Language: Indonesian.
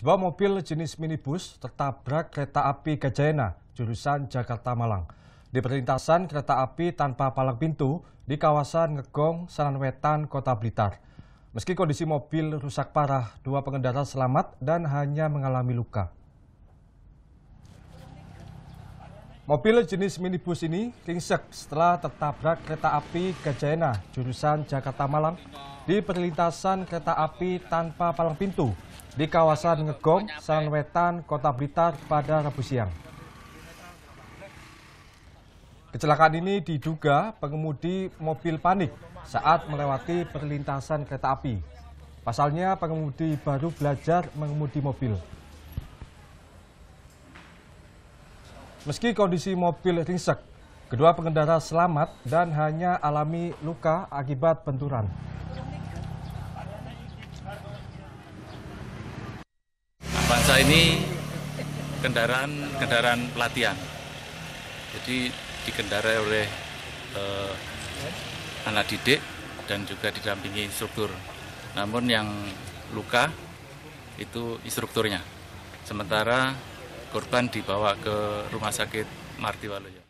Sebuah mobil jenis minibus tertabrak kereta api Gajayana, jurusan Jakarta-Malang. Di perlintasan kereta api tanpa palang pintu di kawasan Ngegong, Sananwetan, Kota Blitar. Meski kondisi mobil rusak parah, dua pengendara selamat dan hanya mengalami luka. Mobil jenis minibus ini ringsek setelah tertabrak kereta api Gajayana jurusan Jakarta Malang di perlintasan kereta api tanpa palang pintu di kawasan Ngegom, Sanwetan, Kota Blitar pada Rabu siang. Kecelakaan ini diduga pengemudi mobil panik saat melewati perlintasan kereta api. Pasalnya pengemudi baru belajar mengemudi mobil. Meski kondisi mobil ringsek, kedua pengendara selamat dan hanya alami luka akibat benturan. Avanza ini kendaraan kendaraan pelatihan. Jadi dikendarai oleh eh, anak didik dan juga didampingi instruktur. Namun yang luka itu instrukturnya. Sementara korban dibawa ke rumah sakit Martiwaluyo.